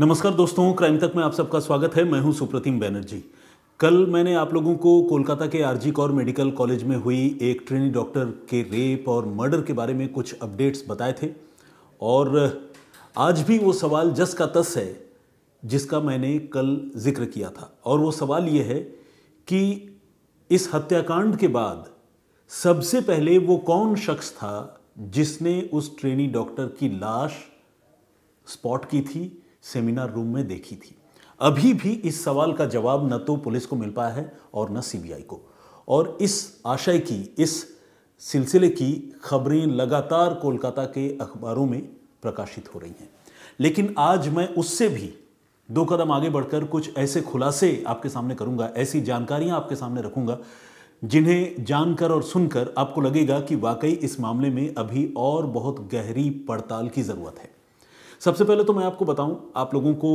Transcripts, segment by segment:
नमस्कार दोस्तों क्राइम तक में आप सबका स्वागत है मैं हूं सुप्रतिम बैनर्जी कल मैंने आप लोगों को कोलकाता के आरजी कौर मेडिकल कॉलेज में हुई एक ट्रेनी डॉक्टर के रेप और मर्डर के बारे में कुछ अपडेट्स बताए थे और आज भी वो सवाल जस का तस है जिसका मैंने कल जिक्र किया था और वो सवाल ये है कि इस हत्याकांड के बाद सबसे पहले वो कौन शख्स था जिसने उस ट्रेनी डॉक्टर की लाश स्पॉट की थी सेमिनार रूम में देखी थी अभी भी इस सवाल का जवाब न तो पुलिस को मिल पाया है और न सीबीआई को और इस आशय की इस सिलसिले की खबरें लगातार कोलकाता के अखबारों में प्रकाशित हो रही हैं लेकिन आज मैं उससे भी दो कदम आगे बढ़कर कुछ ऐसे खुलासे आपके सामने करूंगा ऐसी जानकारियां आपके सामने रखूंगा जिन्हें जानकर और सुनकर आपको लगेगा कि वाकई इस मामले में अभी और बहुत गहरी पड़ताल की ज़रूरत है सबसे पहले तो मैं आपको बताऊं आप लोगों को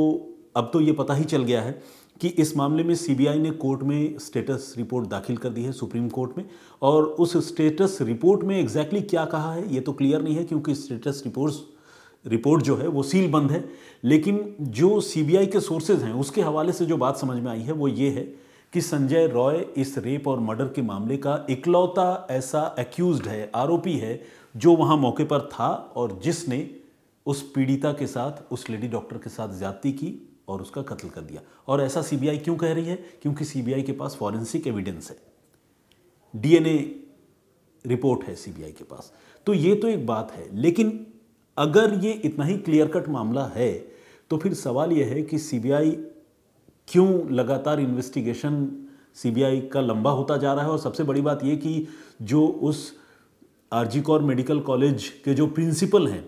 अब तो ये पता ही चल गया है कि इस मामले में सीबीआई ने कोर्ट में स्टेटस रिपोर्ट दाखिल कर दी है सुप्रीम कोर्ट में और उस स्टेटस रिपोर्ट में एग्जैक्टली क्या कहा है ये तो क्लियर नहीं है क्योंकि स्टेटस रिपोर्ट रिपोर्ट जो है वो सील बंद है लेकिन जो सीबीआई के सोर्सेज हैं उसके हवाले से जो बात समझ में आई है वो ये है कि संजय रॉय इस रेप और मर्डर के मामले का इकलौता ऐसा एक्यूज है आरोपी है जो वहाँ मौके पर था और जिसने उस पीड़िता के साथ उस लेडी डॉक्टर के साथ ज्यादती की और उसका कत्ल कर दिया और ऐसा सीबीआई क्यों कह रही है क्योंकि सीबीआई के पास फॉरेंसिक एविडेंस है डीएनए रिपोर्ट है सीबीआई के पास तो ये तो एक बात है लेकिन अगर ये इतना ही क्लियर कट मामला है तो फिर सवाल यह है कि सीबीआई क्यों लगातार इन्वेस्टिगेशन सीबीआई का लंबा होता जा रहा है और सबसे बड़ी बात यह कि जो उस आरजी कौर मेडिकल कॉलेज के जो प्रिंसिपल हैं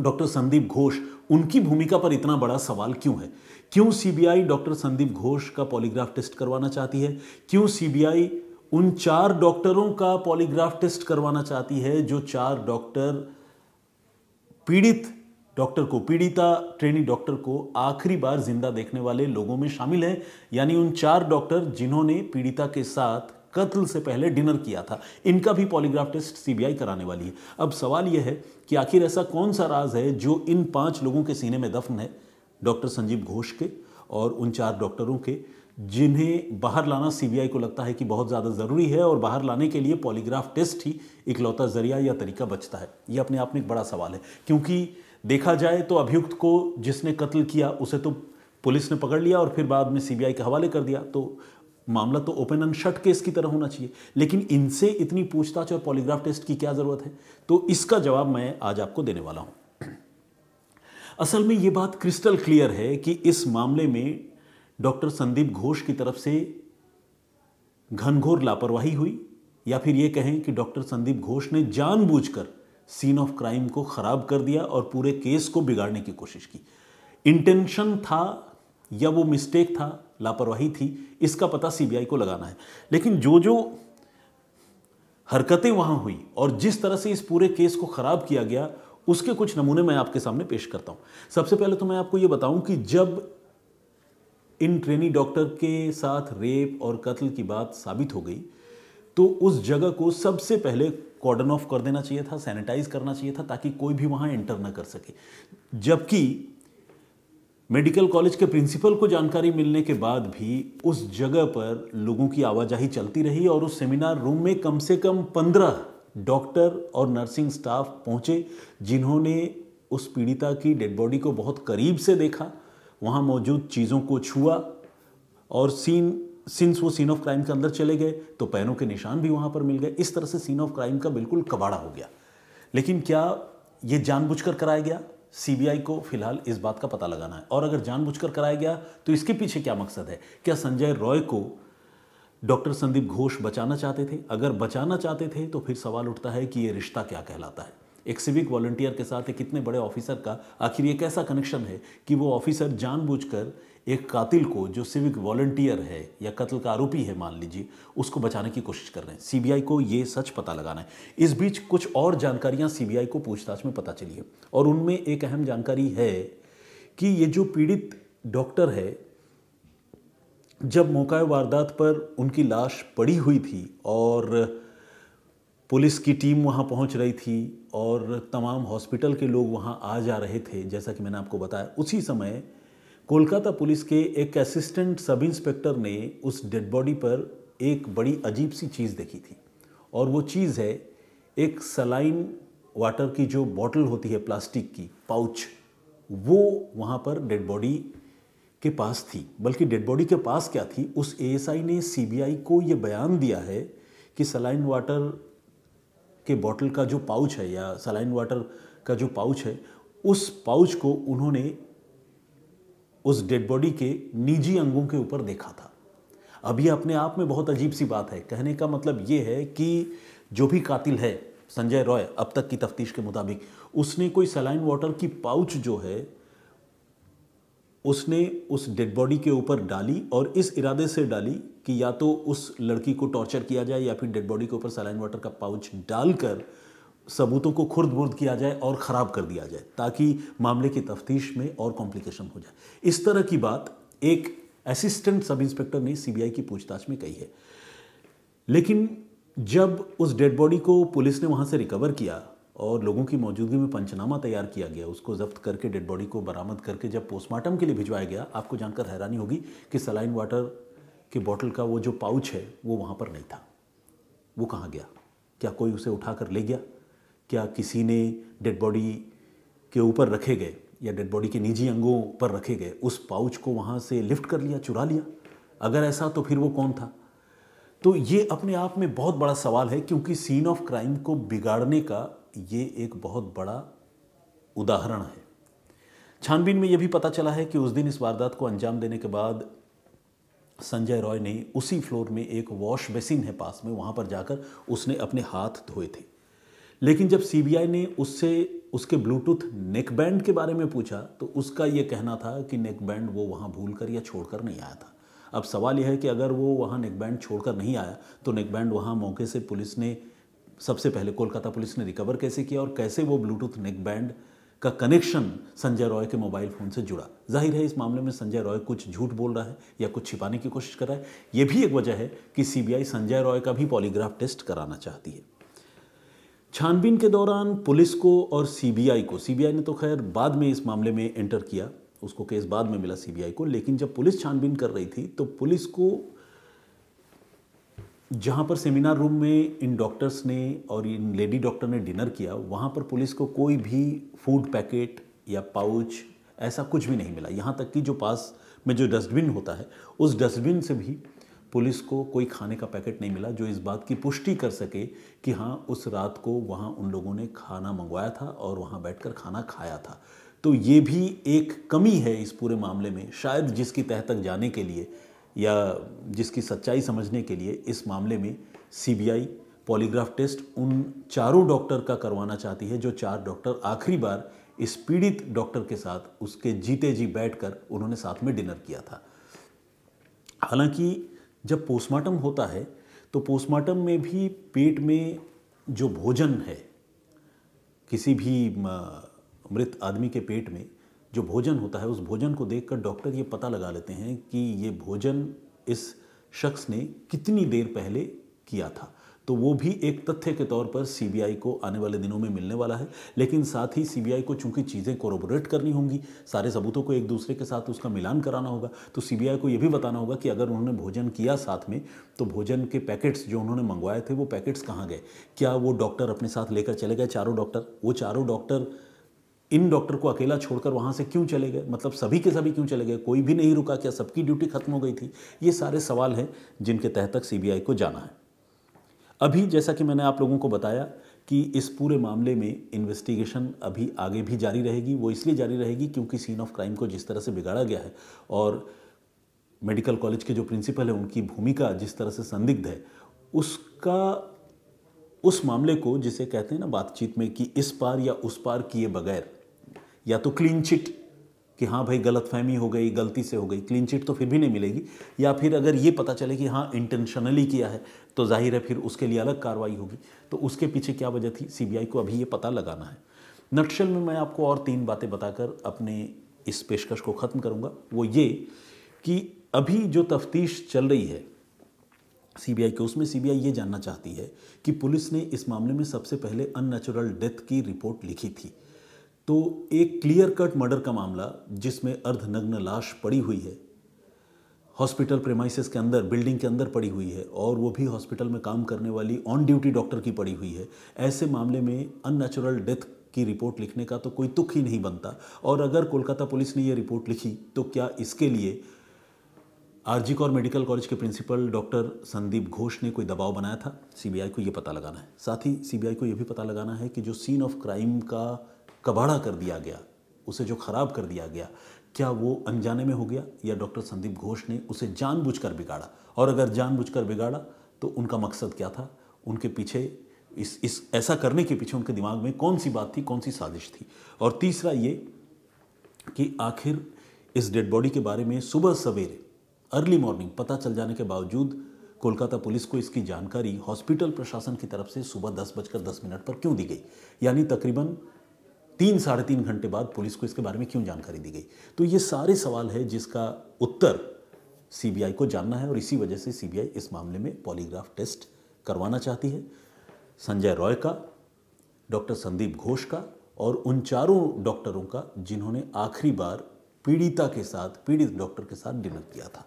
डॉक्टर संदीप घोष उनकी भूमिका पर इतना बड़ा सवाल क्यों है क्यों सीबीआई डॉक्टर संदीप घोष का पॉलीग्राफ टेस्ट करवाना चाहती है क्यों सीबीआई उन चार डॉक्टरों का पॉलीग्राफ टेस्ट करवाना चाहती है जो चार डॉक्टर पीड़ित डॉक्टर को पीड़िता ट्रेनी डॉक्टर को आखिरी बार जिंदा देखने वाले लोगों में शामिल हैं यानी उन चार डॉक्टर जिन्होंने पीड़िता के साथ कत्ल से पहले डिनर किया था इनका भी पॉलीग्राफ टेस्ट सीबीआई कराने वाली है अब सवाल यह है कि आखिर ऐसा कौन सा राज है जो इन पांच लोगों के सीने में दफन है डॉक्टर संजीव घोष के और उन चार डॉक्टरों के जिन्हें बाहर लाना सीबीआई को लगता है कि बहुत ज़्यादा ज़रूरी है और बाहर लाने के लिए पॉलीग्राफ टेस्ट ही इकलौता जरिया या तरीका बचता है ये अपने आप में एक बड़ा सवाल है क्योंकि देखा जाए तो अभियुक्त को जिसने कत्ल किया उसे तो पुलिस ने पकड़ लिया और फिर बाद में सीबीआई के हवाले कर दिया तो मामला तो ओपन एंड शट केस की तरह होना चाहिए लेकिन इनसे इतनी पूछताछ और पॉलीग्राफ टेस्ट की क्या ज़रूरत है तो इसका जवाब मैं आज आपको देने वाला हूं असल में यह बात क्रिस्टल क्लियर है कि इस मामले में डॉक्टर संदीप घोष की तरफ से घनघोर लापरवाही हुई या फिर यह कहें कि डॉक्टर संदीप घोष ने जानबूझकर सीन ऑफ क्राइम को ख़राब कर दिया और पूरे केस को बिगाड़ने की कोशिश की इंटेंशन था या वो मिस्टेक था लापरवाही थी इसका पता सीबीआई को लगाना है लेकिन जो जो हरकतें वहां हुई और जिस तरह से इस पूरे केस को खराब किया गया उसके कुछ नमूने मैं आपके सामने पेश करता हूं सबसे पहले तो मैं आपको यह बताऊं कि जब इन ट्रेनी डॉक्टर के साथ रेप और कत्ल की बात साबित हो गई तो उस जगह को सबसे पहले कॉर्डन ऑफ कर देना चाहिए था सैनिटाइज करना चाहिए था ताकि कोई भी वहां एंटर ना कर सके जबकि मेडिकल कॉलेज के प्रिंसिपल को जानकारी मिलने के बाद भी उस जगह पर लोगों की आवाजाही चलती रही और उस सेमिनार रूम में कम से कम पंद्रह डॉक्टर और नर्सिंग स्टाफ पहुंचे जिन्होंने उस पीड़िता की डेड बॉडी को बहुत करीब से देखा वहाँ मौजूद चीज़ों को छुआ और सीन सिंस वो सीन ऑफ क्राइम के अंदर चले गए तो पैरों के निशान भी वहाँ पर मिल गए इस तरह से सीन ऑफ क्राइम का बिल्कुल कबाड़ा हो गया लेकिन क्या ये जानबूझकर कराया गया सीबीआई को फिलहाल इस बात का पता लगाना है और अगर जानबूझकर कराया गया तो इसके पीछे क्या मकसद है क्या संजय रॉय को डॉक्टर संदीप घोष बचाना चाहते थे अगर बचाना चाहते थे तो फिर सवाल उठता है कि ये रिश्ता क्या कहलाता है एक सिविक वॉलंटियर के साथ एक कितने बड़े ऑफिसर का आखिर ये कैसा कनेक्शन है कि वो ऑफिसर जानबूझकर एक कातिल को जो सिविक वॉल्टियर है या कत्ल का आरोपी है मान लीजिए उसको बचाने की कोशिश कर रहे हैं सीबीआई को ये सच पता लगाना है इस बीच कुछ और जानकारियां सीबीआई को पूछताछ में पता चली है और उनमें एक अहम जानकारी है कि ये जो पीड़ित डॉक्टर है जब मौका वारदात पर उनकी लाश पड़ी हुई थी और पुलिस की टीम वहाँ पहुँच रही थी और तमाम हॉस्पिटल के लोग वहाँ आ जा रहे थे जैसा कि मैंने आपको बताया उसी समय कोलकाता पुलिस के एक असिस्टेंट सब इंस्पेक्टर ने उस डेड बॉडी पर एक बड़ी अजीब सी चीज़ देखी थी और वो चीज़ है एक सलाइन वाटर की जो बॉटल होती है प्लास्टिक की पाउच वो वहाँ पर डेड बॉडी के पास थी बल्कि डेड बॉडी के पास क्या थी उस एएसआई ने सीबीआई को ये बयान दिया है कि सलाइन वाटर के बॉटल का जो पाउच है या सलाइन वाटर का जो पाउच है उस पाउच को उन्होंने उस डेड बॉडी के निजी अंगों के ऊपर देखा था अब अपने आप में बहुत अजीब सी बात है कहने का मतलब ये है कि जो भी कातिल है संजय रॉय अब तक की तफ्तीश के मुताबिक उसने कोई सलाइन वाटर की पाउच जो है उसने उस डेड बॉडी के ऊपर डाली और इस इरादे से डाली कि या तो उस लड़की को टॉर्चर किया जाए या फिर डेड बॉडी के ऊपर सलाइन वाटर का पाउच डालकर सबूतों को खुर्द बुर्द किया जाए और ख़राब कर दिया जाए ताकि मामले की तफ्तीश में और कॉम्प्लिकेशन हो जाए इस तरह की बात एक असिस्टेंट सब इंस्पेक्टर ने सीबीआई की पूछताछ में कही है लेकिन जब उस डेड बॉडी को पुलिस ने वहाँ से रिकवर किया और लोगों की मौजूदगी में पंचनामा तैयार किया गया उसको जब्त करके डेड बॉडी को बरामद करके जब पोस्टमार्टम के लिए भिजवाया गया आपको जानकर हैरानी होगी कि सलाइन वाटर के बॉटल का वो जो पाउच है वो वहाँ पर नहीं था वो कहाँ गया क्या कोई उसे उठाकर ले गया क्या किसी ने डेड बॉडी के ऊपर रखे गए या डेड बॉडी के निजी अंगों पर रखे गए उस पाउच को वहाँ से लिफ्ट कर लिया चुरा लिया अगर ऐसा तो फिर वो कौन था तो ये अपने आप में बहुत बड़ा सवाल है क्योंकि सीन ऑफ क्राइम को बिगाड़ने का ये एक बहुत बड़ा उदाहरण है छानबीन में यह भी पता चला है कि उस दिन इस वारदात को अंजाम देने के बाद संजय रॉय ने उसी फ्लोर में एक वॉश बेसिन है पास में वहाँ पर जाकर उसने अपने हाथ धोए थे लेकिन जब सीबीआई ने उससे उसके ब्लूटूथ नेक बैंड के बारे में पूछा तो उसका यह कहना था कि नेक बैंड वो वहाँ भूल कर या छोड़ कर नहीं आया था अब सवाल यह है कि अगर वो वहाँ नेक बैंड छोड़कर नहीं आया तो नेक बैंड वहाँ मौके से पुलिस ने सबसे पहले कोलकाता पुलिस ने रिकवर कैसे किया और कैसे वो ब्लूटूथ नेक बैंड का कनेक्शन संजय रॉय के मोबाइल फ़ोन से जुड़ा जाहिर है इस मामले में संजय रॉय कुछ झूठ बोल रहा है या कुछ छिपाने की कोशिश कर रहा है यह भी एक वजह है कि सीबीआई संजय रॉय का भी पॉलीग्राफ टेस्ट कराना चाहती है छानबीन के दौरान पुलिस को और सीबीआई को सीबीआई ने तो खैर बाद में इस मामले में एंटर किया उसको केस बाद में मिला सीबीआई को लेकिन जब पुलिस छानबीन कर रही थी तो पुलिस को जहाँ पर सेमिनार रूम में इन डॉक्टर्स ने और इन लेडी डॉक्टर ने डिनर किया वहाँ पर पुलिस को कोई भी फूड पैकेट या पाउच ऐसा कुछ भी नहीं मिला यहाँ तक कि जो पास में जो डस्टबिन होता है उस डस्टबिन से भी पुलिस को कोई खाने का पैकेट नहीं मिला जो इस बात की पुष्टि कर सके कि हाँ उस रात को वहाँ उन लोगों ने खाना मंगवाया था और वहाँ बैठकर खाना खाया था तो ये भी एक कमी है इस पूरे मामले में शायद जिसकी तह तक जाने के लिए या जिसकी सच्चाई समझने के लिए इस मामले में सीबीआई पॉलीग्राफ टेस्ट उन चारों डॉक्टर का करवाना चाहती है जो चार डॉक्टर आखिरी बार इस पीड़ित डॉक्टर के साथ उसके जीते जी बैठकर उन्होंने साथ में डिनर किया था हालांकि जब पोस्टमार्टम होता है तो पोस्टमार्टम में भी पेट में जो भोजन है किसी भी मृत आदमी के पेट में जो भोजन होता है उस भोजन को देखकर डॉक्टर ये पता लगा लेते हैं कि ये भोजन इस शख्स ने कितनी देर पहले किया था तो वो भी एक तथ्य के तौर पर सीबीआई को आने वाले दिनों में मिलने वाला है लेकिन साथ ही सीबीआई को चूंकि चीज़ें कोरोबोरेट करनी होंगी सारे सबूतों को एक दूसरे के साथ उसका मिलान कराना होगा तो सीबीआई को ये भी बताना होगा कि अगर उन्होंने भोजन किया साथ में तो भोजन के पैकेट्स जो उन्होंने मंगवाए थे वो पैकेट्स कहाँ गए क्या वो डॉक्टर अपने साथ लेकर चले गए चारों डॉक्टर वो चारों डॉक्टर इन डॉक्टर को अकेला छोड़कर वहाँ से क्यों चले गए मतलब सभी के सभी क्यों चले गए कोई भी नहीं रुका क्या सबकी ड्यूटी खत्म हो गई थी ये सारे सवाल हैं जिनके तहत तक सीबीआई को जाना है अभी जैसा कि मैंने आप लोगों को बताया कि इस पूरे मामले में इन्वेस्टिगेशन अभी आगे भी जारी रहेगी वो इसलिए जारी रहेगी क्योंकि सीन ऑफ क्राइम को जिस तरह से बिगाड़ा गया है और मेडिकल कॉलेज के जो प्रिंसिपल है उनकी भूमिका जिस तरह से संदिग्ध है उसका उस मामले को जिसे कहते हैं ना बातचीत में कि इस पार या उस पार किए बगैर या तो क्लीन चिट कि हाँ भाई गलत फहमी हो गई गलती से हो गई क्लीन चिट तो फिर भी नहीं मिलेगी या फिर अगर ये पता चले कि हाँ इंटेंशनली किया है तो जाहिर है फिर उसके लिए अलग कार्रवाई होगी तो उसके पीछे क्या वजह थी सीबीआई को अभी ये पता लगाना है नक्शल में मैं आपको और तीन बातें बताकर अपने इस पेशकश को ख़त्म करूँगा वो ये कि अभी जो तफ्तीश चल रही है सीबीआई के उसमें सीबीआई ये जानना चाहती है कि पुलिस ने इस मामले में सबसे पहले अननेचुरल डेथ की रिपोर्ट लिखी थी तो एक क्लियर कट मर्डर का मामला जिसमें अर्धनग्न लाश पड़ी हुई है हॉस्पिटल प्रेमाइसिस के अंदर बिल्डिंग के अंदर पड़ी हुई है और वो भी हॉस्पिटल में काम करने वाली ऑन ड्यूटी डॉक्टर की पड़ी हुई है ऐसे मामले में अननेचुरल डेथ की रिपोर्ट लिखने का तो कोई तुक ही नहीं बनता और अगर कोलकाता पुलिस ने ये रिपोर्ट लिखी तो क्या इसके लिए आरजी कौर मेडिकल कॉलेज के प्रिंसिपल डॉक्टर संदीप घोष ने कोई दबाव बनाया था सीबीआई को ये पता लगाना है साथ ही सीबीआई को ये भी पता लगाना है कि जो सीन ऑफ क्राइम का कबाड़ा कर दिया गया उसे जो खराब कर दिया गया क्या वो अनजाने में हो गया या डॉक्टर संदीप घोष ने उसे जानबूझकर बिगाड़ा और अगर जानबूझकर बिगाड़ा तो उनका मकसद क्या था उनके पीछे इस इस ऐसा करने के पीछे उनके दिमाग में कौन सी बात थी कौन सी साजिश थी और तीसरा ये कि आखिर इस डेड बॉडी के बारे में सुबह सवेरे अर्ली मॉर्निंग पता चल जाने के बावजूद कोलकाता पुलिस को इसकी जानकारी हॉस्पिटल प्रशासन की तरफ से सुबह दस बजकर दस मिनट पर क्यों दी गई यानी तकरीबन तीन साढ़े तीन घंटे बाद पुलिस को इसके बारे में क्यों जानकारी दी गई तो ये सारे सवाल है जिसका उत्तर सीबीआई को जानना है और इसी वजह से सीबीआई इस मामले में पॉलीग्राफ टेस्ट करवाना चाहती है संजय रॉय का डॉक्टर संदीप घोष का और उन चारों डॉक्टरों का जिन्होंने आखिरी बार पीड़िता के साथ पीड़ित डॉक्टर के साथ डिनर किया था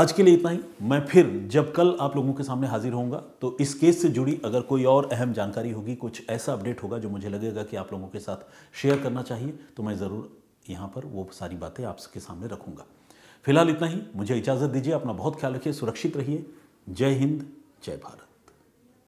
आज के लिए इतना ही मैं फिर जब कल आप लोगों के सामने हाजिर होऊंगा तो इस केस से जुड़ी अगर कोई और अहम जानकारी होगी कुछ ऐसा अपडेट होगा जो मुझे लगेगा कि आप लोगों के साथ शेयर करना चाहिए तो मैं ज़रूर यहाँ पर वो सारी बातें आपके सामने रखूँगा फिलहाल इतना ही मुझे इजाज़त दीजिए अपना बहुत ख्याल रखिए सुरक्षित रहिए जय हिंद जय भारत